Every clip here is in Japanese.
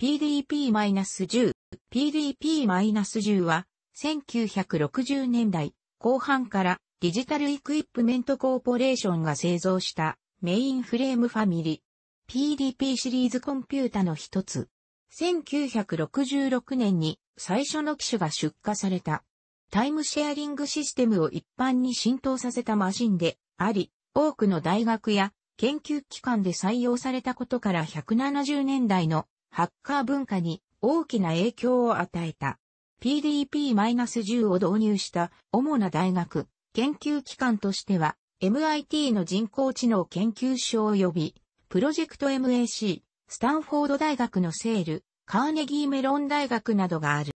PDP-10。PDP-10 は、1960年代後半からデジタルイクイップメントコーポレーションが製造したメインフレームファミリー。PDP シリーズコンピュータの一つ。1966年に最初の機種が出荷された。タイムシェアリングシステムを一般に浸透させたマシンであり、多くの大学や研究機関で採用されたことから170年代のハッカー文化に大きな影響を与えた。PDP-10 を導入した主な大学、研究機関としては、MIT の人工知能研究所及び、プロジェクト MAC、スタンフォード大学のセール、カーネギーメロン大学などがある。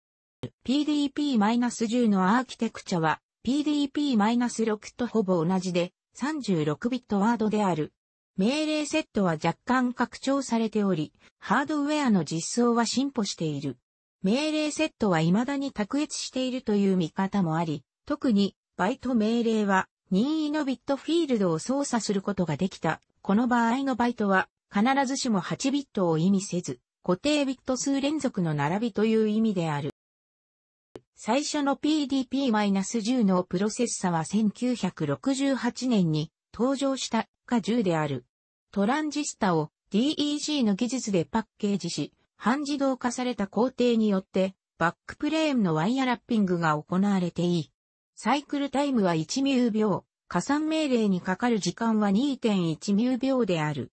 PDP-10 のアーキテクチャは PDP-6 とほぼ同じで36ビットワードである命令セットは若干拡張されており、ハードウェアの実装は進歩している。命令セットは未だに卓越しているという見方もあり、特にバイト命令は任意のビットフィールドを操作することができた。この場合のバイトは必ずしも8ビットを意味せず、固定ビット数連続の並びという意味である。最初の PDP-10 のプロセッサは1968年に登場したか10である。トランジスタを d e g の技術でパッケージし、半自動化された工程によって、バックプレーンのワイヤラッピングが行われていい。サイクルタイムは1ミュー秒、加算命令にかかる時間は2.1ミュー秒である。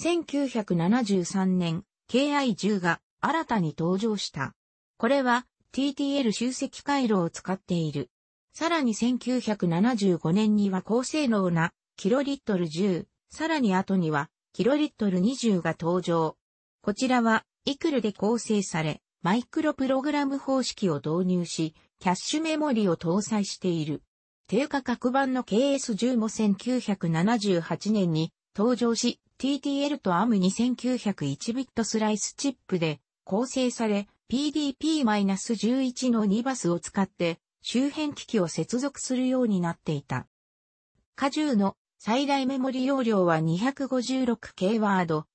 1973年、KI10 が新たに登場した。これは TTL 集積回路を使っている。さらに1975年には高性能なキロリットル10、さらに後には、キロリットル20が登場。こちらは、イクルで構成され、マイクロプログラム方式を導入し、キャッシュメモリを搭載している。低価格版の KS10 も1978年に登場し、TTL と AM2901 ビットスライスチップで構成され、PDP-11 の2バスを使って周辺機器を接続するようになっていた。荷重の最大メモリ容量は 256K ワード、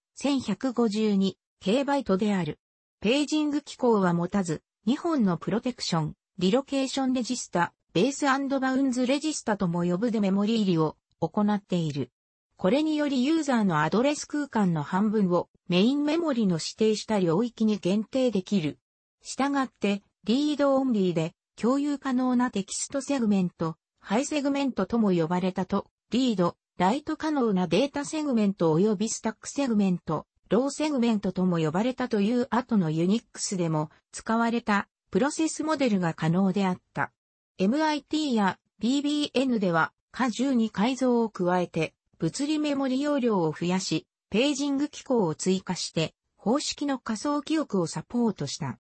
1152K バイトである。ページング機構は持たず、2本のプロテクション、リロケーションレジスタ、ベースバウンズレジスタとも呼ぶでメモリ入りを行っている。これによりユーザーのアドレス空間の半分をメインメモリの指定した領域に限定できる。したがって、リードオンリーで共有可能なテキストセグメント、ハイセグメントとも呼ばれたとリード、ライト可能なデータセグメント及びスタックセグメント、ローセグメントとも呼ばれたという後のユニックスでも使われたプロセスモデルが可能であった。MIT や BBN では過重に改造を加えて物理メモリ容量を増やし、ページング機構を追加して方式の仮想記憶をサポートした。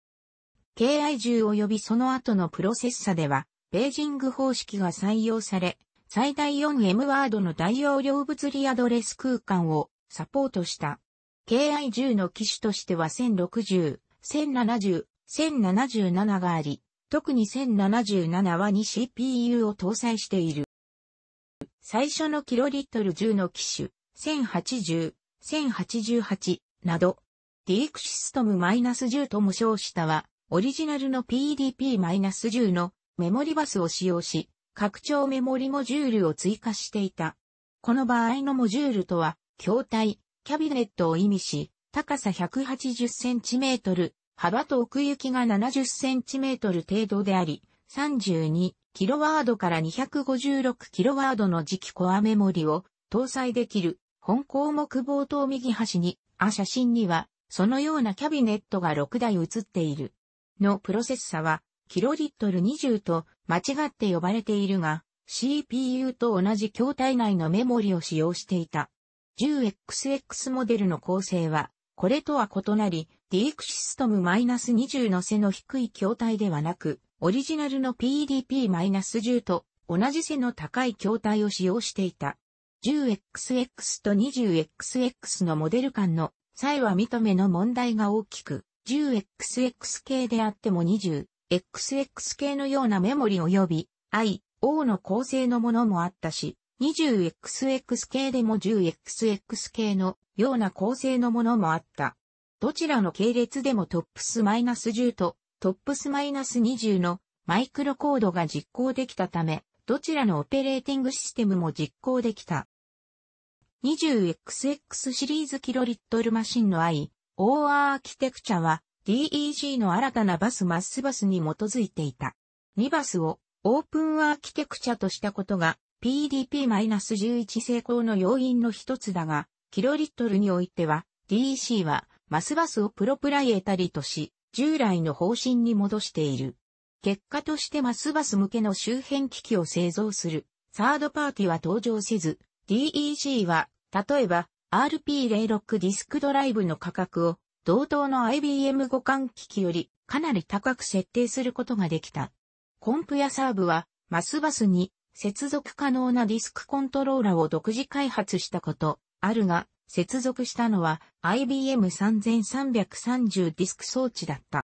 KI10 及びその後のプロセッサでは、ページング方式が採用され、最大 4M ワードの大容量物理アドレス空間をサポートした。KI10 の機種としては1060、1070、1077があり、特に1077は 2CPU を搭載している。最初のキロリットル10の機種、1080、1088など、ディークシストム -10 とも称したは、オリジナルの PDP-10 のメモリバスを使用し、拡張メモリモジュールを追加していた。この場合のモジュールとは、筐体、キャビネットを意味し、高さ 180cm、幅と奥行きが 70cm 程度であり、32kW から 256kW の磁気コアメモリを搭載できる本項目冒頭右端に、あ写真には、そのようなキャビネットが6台写っている。のプロセッサは、キロリットル20と間違って呼ばれているが、CPU と同じ筐体内のメモリを使用していた。10XX モデルの構成は、これとは異なり、ディークシストム -20 の背の低い筐体ではなく、オリジナルの PDP-10 と同じ背の高い筐体を使用していた。10XX と 20XX のモデル間の際は認めの問題が大きく、10XX 系であっても20、XX 系のようなメモリ及び I、O の構成のものもあったし、20XX 系でも 10XX 系のような構成のものもあった。どちらの系列でもトップス -10 とトップス -20 のマイクロコードが実行できたため、どちらのオペレーティングシステムも実行できた。20XX シリーズキロリットルマシンの I、OR アーキテクチャは DEG の新たなバスマッスバスに基づいていた。2バスをオープンアーキテクチャとしたことが PDP-11 成功の要因の一つだが、キロリットルにおいては DEC はマスバスをプロプライエタリとし、従来の方針に戻している。結果としてマスバス向けの周辺機器を製造するサードパーティは登場せず、DEG は、例えば RP06 ディスクドライブの価格を同等の IBM 互換機器よりかなり高く設定することができた。コンプやサーブは、マスバスに接続可能なディスクコントローラを独自開発したこと、あるが、接続したのは IBM3330 ディスク装置だった。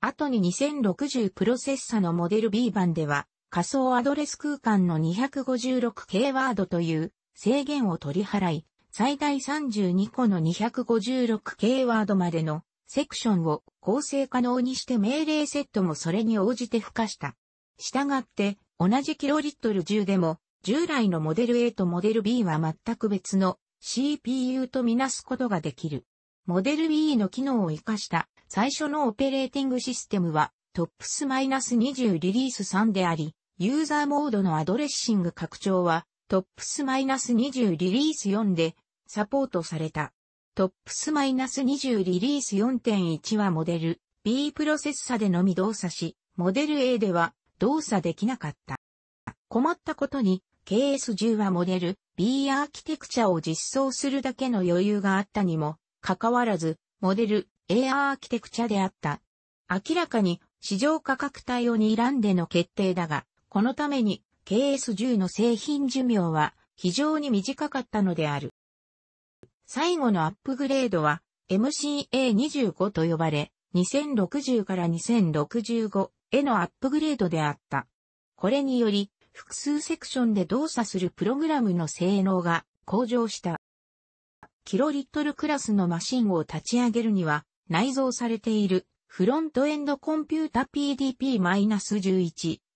後に2060プロセッサのモデル B 版では、仮想アドレス空間の 256K ワードという制限を取り払い、最大32個の256 k ワードまでのセクションを構成可能にして命令セットもそれに応じて付加した。したがって、同じキロリットル10でも、従来のモデル A とモデル B は全く別の CPU とみなすことができる。モデル B の機能を活かした最初のオペレーティングシステムは TOPS-20 リリース3であり、ユーザーモードのアドレッシング拡張は TOPS-20 リリース4でサポートされた。トップスマイナス -20 リリース4.1はモデル B プロセッサでのみ動作し、モデル A では動作できなかった。困ったことに KS10 はモデル B アーキテクチャを実装するだけの余裕があったにも、かかわらず、モデル A アーキテクチャであった。明らかに市場価格帯を睨んでの決定だが、このために KS10 の製品寿命は非常に短かったのである。最後のアップグレードは MCA25 と呼ばれ、2060から2065へのアップグレードであった。これにより、複数セクションで動作するプログラムの性能が向上した。キロリットルクラスのマシンを立ち上げるには、内蔵されているフロントエンドコンピュータ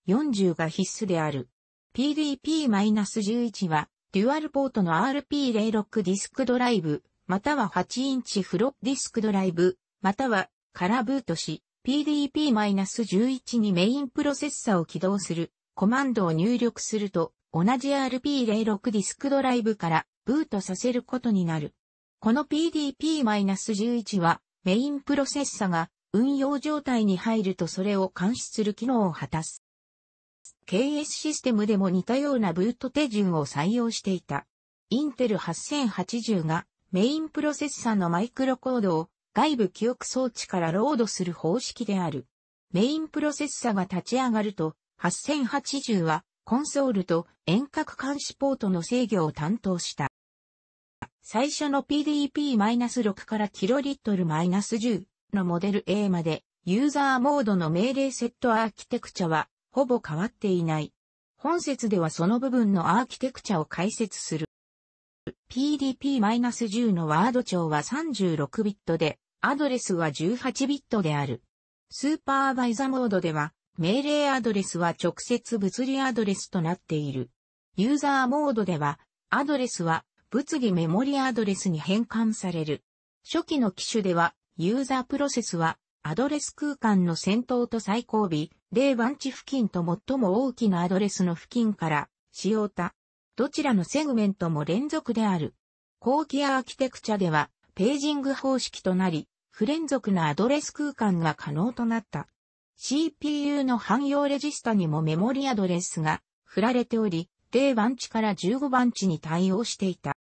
PDP-1140 が必須である。PDP-11 はデュアルポートの RP06 ディスクドライブ、または8インチフロッディスクドライブ、またはカラブートし PDP-11 にメインプロセッサを起動するコマンドを入力すると同じ RP06 ディスクドライブからブートさせることになる。この PDP-11 はメインプロセッサが運用状態に入るとそれを監視する機能を果たす。KS システムでも似たようなブート手順を採用していた。インテル8080がメインプロセッサのマイクロコードを外部記憶装置からロードする方式である。メインプロセッサが立ち上がると、8080はコンソールと遠隔監視ポートの制御を担当した。最初の PDP-6 からキロリットル -10 のモデル A までユーザーモードの命令セットアーキテクチャはほぼ変わっていない。本説ではその部分のアーキテクチャを解説する。PDP-10 のワード長は36ビットで、アドレスは18ビットである。スーパーバイザーモードでは、命令アドレスは直接物理アドレスとなっている。ユーザーモードでは、アドレスは物理メモリアドレスに変換される。初期の機種では、ユーザープロセスはアドレス空間の先頭と最後尾、0。番地付近と最も大きなアドレスの付近から、使用た。どちらのセグメントも連続である。後期アーキテクチャでは、ページング方式となり、不連続なアドレス空間が可能となった。CPU の汎用レジスタにもメモリアドレスが振られており、0番地から15番地に対応していた。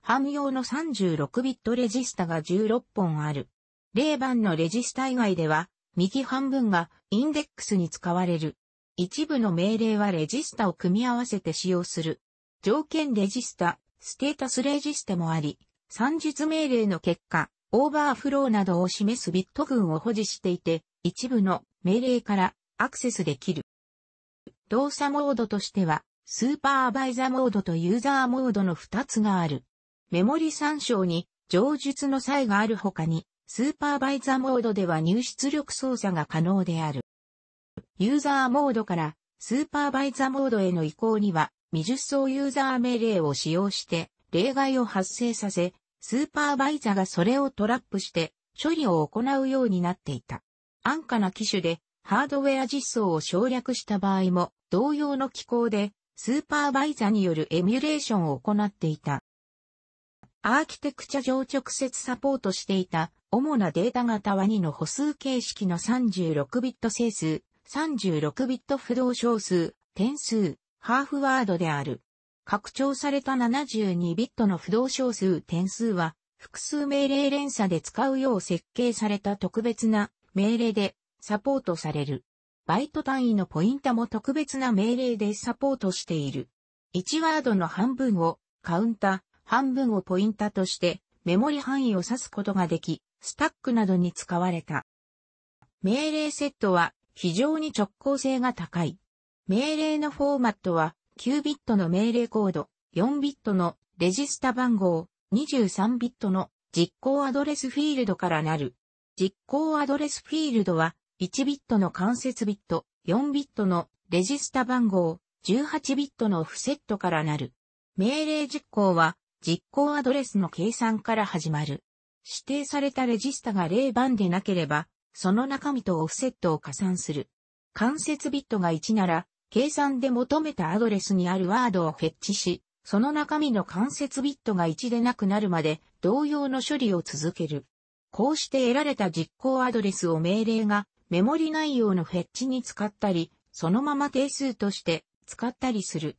汎用の36ビットレジスタが16本ある。例番のレジスタ以外では、右半分がインデックスに使われる。一部の命令はレジスタを組み合わせて使用する。条件レジスタ、ステータスレジスタもあり、算術命令の結果、オーバーフローなどを示すビット群を保持していて、一部の命令からアクセスできる。動作モードとしては、スーパーバイザーモードとユーザーモードの2つがある。メモリ参照に、上述の際がある他に、スーパーバイザーモードでは入出力操作が可能である。ユーザーモードからスーパーバイザーモードへの移行には未実装ユーザー命令を使用して例外を発生させ、スーパーバイザーがそれをトラップして処理を行うようになっていた。安価な機種でハードウェア実装を省略した場合も同様の機構でスーパーバイザーによるエミュレーションを行っていた。アーキテクチャ上直接サポートしていた主なデータ型は2の歩数形式の36ビット整数、36ビット不動小数、点数、ハーフワードである。拡張された72ビットの不動小数点数は、複数命令連鎖で使うよう設計された特別な命令でサポートされる。バイト単位のポインタも特別な命令でサポートしている。1ワードの半分をカウンタ、半分をポインタとしてメモリ範囲を指すことができ、スタックなどに使われた。命令セットは非常に直行性が高い。命令のフォーマットは9ビットの命令コード、4ビットのレジスタ番号、23ビットの実行アドレスフィールドからなる。実行アドレスフィールドは1ビットの間接ビット、4ビットのレジスタ番号、18ビットのオフセットからなる。命令実行は実行アドレスの計算から始まる。指定されたレジスタが0番でなければ、その中身とオフセットを加算する。関節ビットが1なら、計算で求めたアドレスにあるワードをフェッチし、その中身の関節ビットが1でなくなるまで同様の処理を続ける。こうして得られた実行アドレスを命令がメモリ内容のフェッチに使ったり、そのまま定数として使ったりする。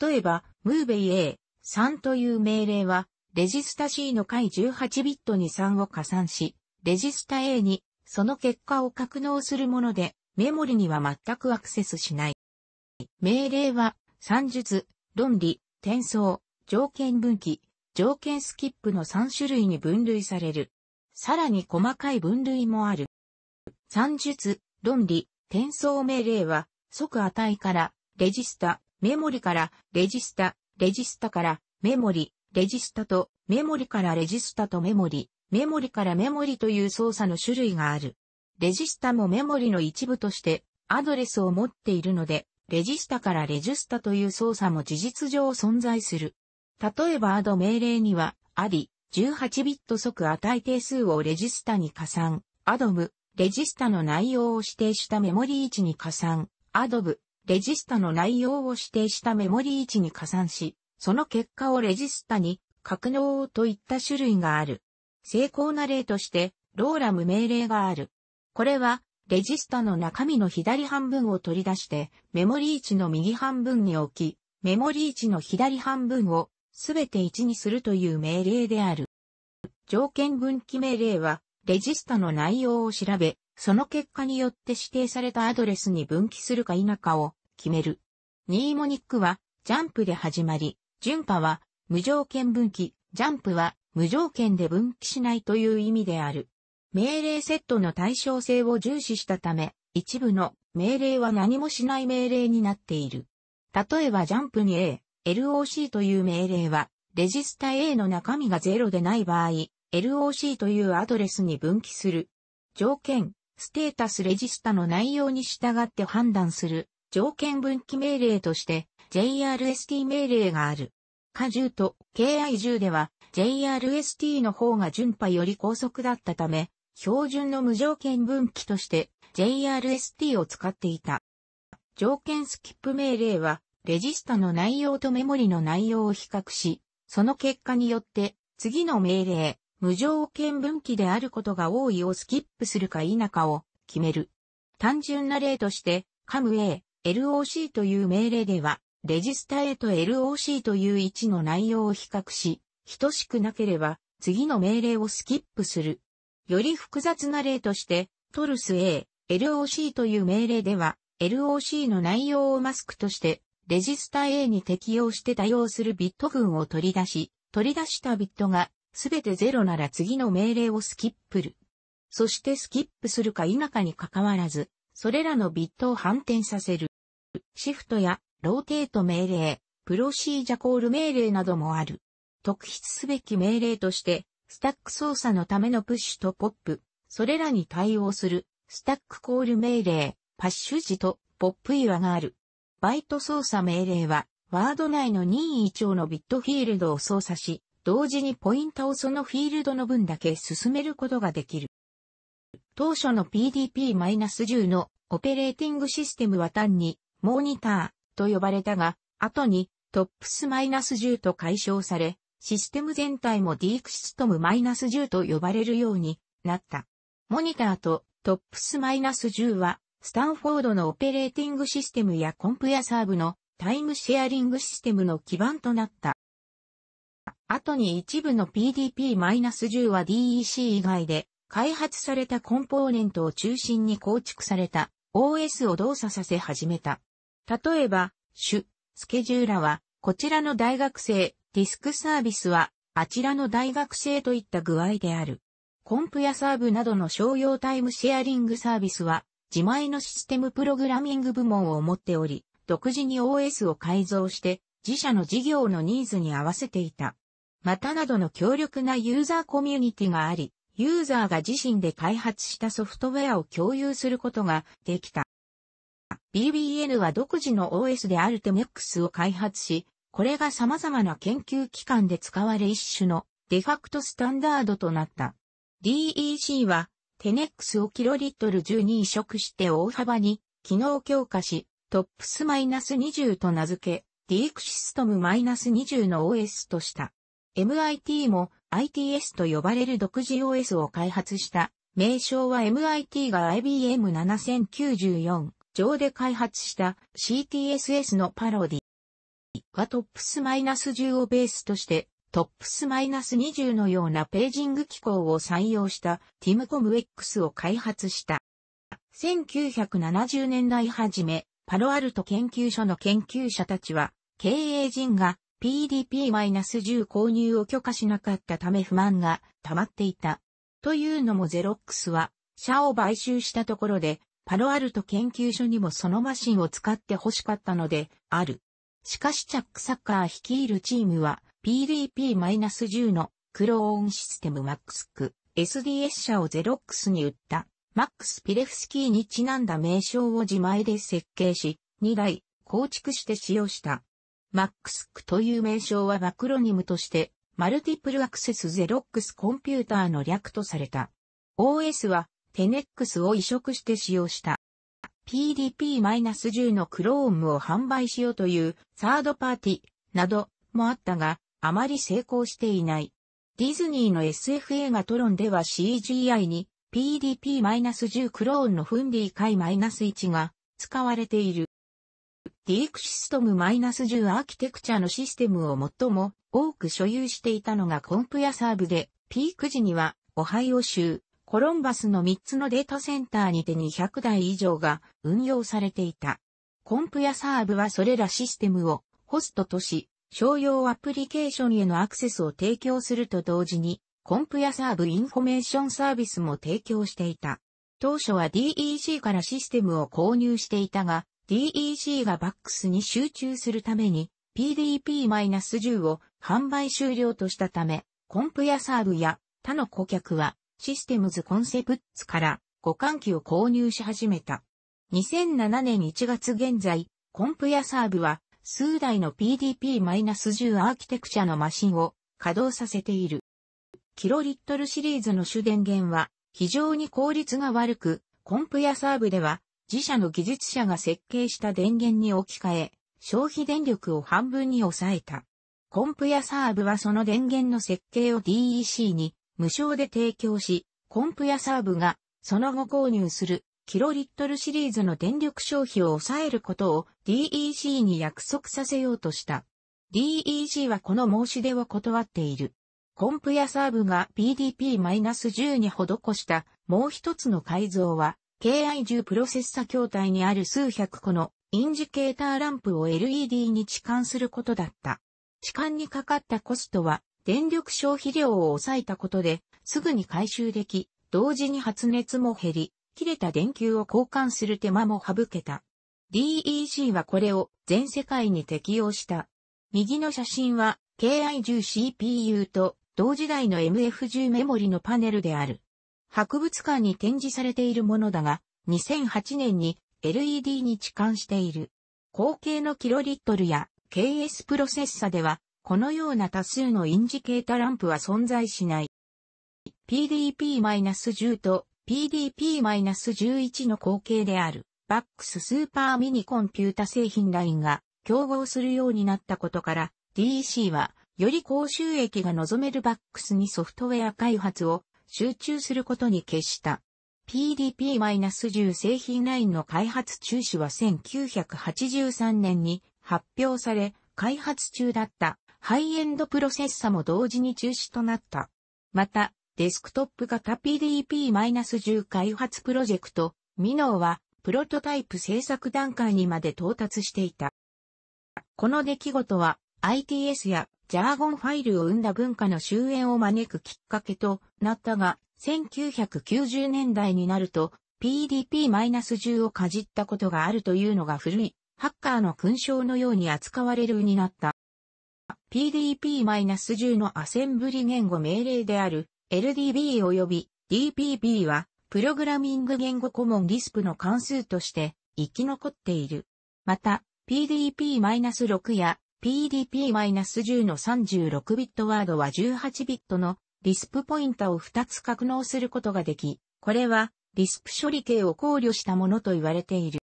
例えば、MOVEA3 という命令はレジスタ C の回18ビットに3を加算し、レジスタ A にその結果を格納するもので、メモリには全くアクセスしない。命令は、算術、論理、転送、条件分岐、条件スキップの3種類に分類される。さらに細かい分類もある。算術、論理、転送命令は、即値から、レジスタ、メモリから、レジスタ、レジスタから、メモリ、レジスタとメモリからレジスタとメモリ、メモリからメモリという操作の種類がある。レジスタもメモリの一部としてアドレスを持っているので、レジスタからレジスタという操作も事実上存在する。例えばアド命令には、アディ、18ビット即値定数をレジスタに加算、アドム、レジスタの内容を指定したメモリ位置に加算、アドブ、レジスタの内容を指定したメモリ位置に加算し、その結果をレジスタに、格納といった種類がある。成功な例として、ローラム命令がある。これは、レジスタの中身の左半分を取り出して、メモリー値の右半分に置き、メモリー値の左半分をすべて1にするという命令である。条件分岐命令は、レジスタの内容を調べ、その結果によって指定されたアドレスに分岐するか否かを決める。ニーモニックは、ジャンプで始まり、順波は無条件分岐、ジャンプは無条件で分岐しないという意味である。命令セットの対称性を重視したため、一部の命令は何もしない命令になっている。例えばジャンプに A、LOC という命令は、レジスタ A の中身が0でない場合、LOC というアドレスに分岐する。条件、ステータスレジスタの内容に従って判断する条件分岐命令として JRST 命令がある。下重と KI10 では JRST の方が順波より高速だったため、標準の無条件分岐として JRST を使っていた。条件スキップ命令は、レジスタの内容とメモリの内容を比較し、その結果によって、次の命令、無条件分岐であることが多いをスキップするか否かを決める。単純な例として、CAMA、LOC という命令では、レジスタ A と LOC という位置の内容を比較し、等しくなければ、次の命令をスキップする。より複雑な例として、トルス A、LOC という命令では、LOC の内容をマスクとして、レジスタ A に適用して多用するビット群を取り出し、取り出したビットが、すべて0なら次の命令をスキップる。そしてスキップするか否かに関わらず、それらのビットを反転させる。シフトやローテート命令、プロシージャコール命令などもある。特筆すべき命令として、スタック操作のためのプッシュとポップ、それらに対応する、スタックコール命令、パッシュ時とポップ岩がある。バイト操作命令は、ワード内の任意長のビットフィールドを操作し、同時にポインタをそのフィールドの分だけ進めることができる。当初の PDP-10 のオペレーティングシステムは単に、モニター、と呼ばれたが、後にトップスマイナス -10 と解消され、システム全体もディークシストムマイナス -10 と呼ばれるようになった。モニターとトップス -10 は、スタンフォードのオペレーティングシステムやコンプやサーブのタイムシェアリングシステムの基盤となった。後に一部の PDP-10 は DEC 以外で開発されたコンポーネントを中心に構築された OS を動作させ始めた。例えば、主、スケジューラは、こちらの大学生、ディスクサービスは、あちらの大学生といった具合である。コンプやサーブなどの商用タイムシェアリングサービスは、自前のシステムプログラミング部門を持っており、独自に OS を改造して、自社の事業のニーズに合わせていた。またなどの強力なユーザーコミュニティがあり、ユーザーが自身で開発したソフトウェアを共有することができた。BBN は独自の OS でアルテク X を開発し、これが様々な研究機関で使われ一種のデファクトスタンダードとなった。DEC はック x をキロリットル10に移植して大幅に機能強化し、トップス -20 と名付け、d クシストム -20 の OS とした。MIT も ITS と呼ばれる独自 OS を開発した。名称は MIT が IBM7094。上で開発した CTSS のパロディはトップスマイナス -10 をベースとしてトップス -20 のようなページング機構を採用したティムコム X を開発した。1970年代初め、パロアルト研究所の研究者たちは、経営陣が PDP-10 購入を許可しなかったため不満が溜まっていた。というのもゼロックスは、社を買収したところで、パロアルト研究所にもそのマシンを使って欲しかったので、ある。しかしチャックサッカー率いるチームは PDP-10 のクローンシステム MAXC SDS 社をゼロックスに売った。マックス・ピレフスキーにちなんだ名称を自前で設計し、2台構築して使用した。マックスクという名称はマクロニムとして、マルティプルアクセスゼロックスコンピューターの略とされた。OS はテネックスを移植して使用した。PDP-10 のクローンを販売しようというサードパーティなどもあったが、あまり成功していない。ディズニーの SF 映画トロンでは CGI に PDP-10 クローンのフンディ回 -1 が使われている。ディークシストム -10 アーキテクチャのシステムを最も多く所有していたのがコンプやサーブで、ピーク時にはオハイオ州、コロンバスの3つのデータセンターにて200台以上が運用されていた。コンプやサーブはそれらシステムをホストとし、商用アプリケーションへのアクセスを提供すると同時に、コンプやサーブインフォメーションサービスも提供していた。当初は DEC からシステムを購入していたが、DEC がバックスに集中するために PDP-10 を販売終了としたため、コンプやサーブや他の顧客はシステムズコンセプツから互換機を購入し始めた。2007年1月現在、コンプやサーブは数台の PDP-10 アーキテクチャのマシンを稼働させている。キロリットルシリーズの主電源は非常に効率が悪く、コンプやサーブでは自社の技術者が設計した電源に置き換え、消費電力を半分に抑えた。コンプやサーブはその電源の設計を DEC に無償で提供し、コンプやサーブが、その後購入する、キロリットルシリーズの電力消費を抑えることを DEC に約束させようとした。DEC はこの申し出を断っている。コンプやサーブが PDP-10 に施したもう一つの改造は、KI10 プロセッサ筐体にある数百個のインジケーターランプを LED に置換することだった。置換にかかったコストは電力消費量を抑えたことで、すぐに回収でき、同時に発熱も減り、切れた電球を交換する手間も省けた。DEC はこれを全世界に適用した。右の写真は KI10CPU と同時代の MF10 メモリのパネルである。博物館に展示されているものだが、2008年に LED に置換している。後継のキロリットルや KS プロセッサではこのような多数のインジケータランプは存在しない。PDP-10 と PDP-11 の後継である、バックススーパーミニコンピュータ製品ラインが競合するようになったことから、DEC は、より高収益が望めるバックスにソフトウェア開発を集中することに決した。PDP-10 製品ラインの開発中止は1983年に発表され、開発中だったハイエンドプロセッサも同時に中止となった。また、デスクトップ型 PDP-10 開発プロジェクト、ミノーは、プロトタイプ制作段階にまで到達していた。この出来事は、ITS やジャーゴンファイルを生んだ文化の終焉を招くきっかけとなったが、1990年代になると PDP-10 をかじったことがあるというのが古い、ハッカーの勲章のように扱われるになった。PDP-10 のアセンブリ言語命令である LDB 及び DPB はプログラミング言語コモンリスプの関数として生き残っている。また PDP-6 や PDP-10 の36ビットワードは18ビットのリスプポインタを2つ格納することができ、これはリスプ処理系を考慮したものと言われている。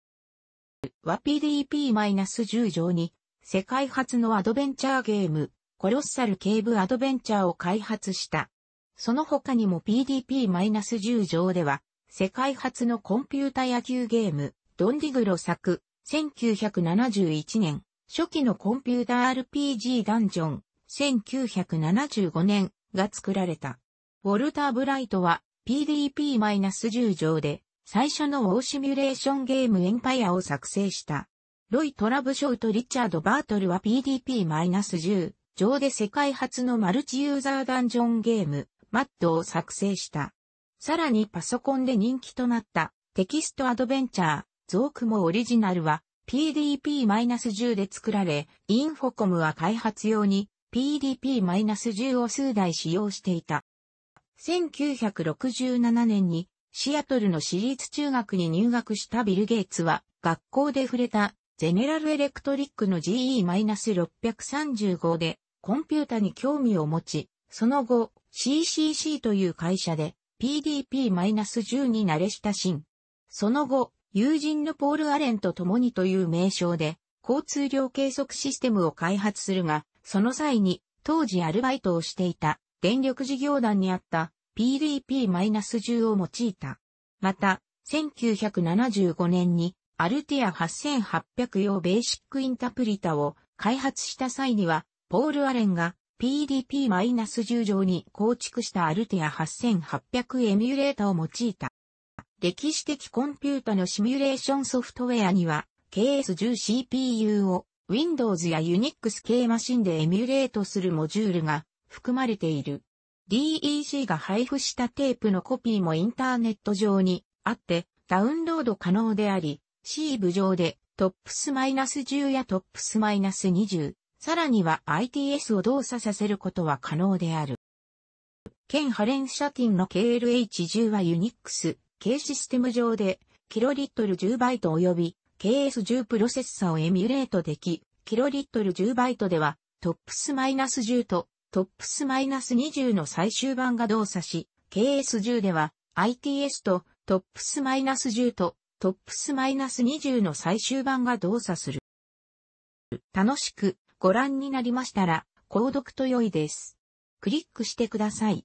は PDP-10 上に世界初のアドベンチャーゲーム、コロッサル警部アドベンチャーを開発した。その他にも PDP-10 上では、世界初のコンピュータ野球ゲーム、ドンディグロ作、1971年、初期のコンピュータ RPG ダンジョン、1975年が作られた。ウォルター・ブライトは PDP-10 上で最初のウォーシミュレーションゲームエンパイアを作成した。ロイ・トラブショウとリチャード・バートルは PDP-10 上で世界初のマルチユーザーダンジョンゲーム、マッドを作成した。さらにパソコンで人気となったテキストアドベンチャー、ゾークもオリジナルは PDP-10 で作られ、インフォコムは開発用に PDP-10 を数台使用していた。1967年にシアトルの私立中学に入学したビル・ゲイツは学校で触れたゼネラルエレクトリックの g e 6 3 5でコンピュータに興味を持ち、その後 CCC という会社で PDP-10 に慣れ親しん。その後、友人のポール・アレンと共にという名称で交通量計測システムを開発するが、その際に当時アルバイトをしていた電力事業団にあった PDP-10 を用いた。また、1975年にアルティア8800用ベーシックインタプリタを開発した際には、ポール・アレンが PDP-10 上に構築したアルティア8800エミュレータを用いた。歴史的コンピュータのシミュレーションソフトウェアには KS10CPU を Windows や Unix 系マシンでエミュレートするモジュールが含まれている。DEC が配布したテープのコピーもインターネット上にあってダウンロード可能であり、C 部上でトップスマイナ -10 やトップスマイナス -20、さらには ITS を動作させることは可能である。県ハレンシャティンの KLH10 はユニックス、K システム上で、キロリットル10バイト及び KS10 プロセッサをエミュレートでき、キロリットル10バイトでは、トップスマイナ -10 とトップスマイナス -20 の最終版が動作し、KS10 では ITS とトップス -10 とトップスマイナス -20 の最終版が動作する。楽しくご覧になりましたら、購読と良いです。クリックしてください。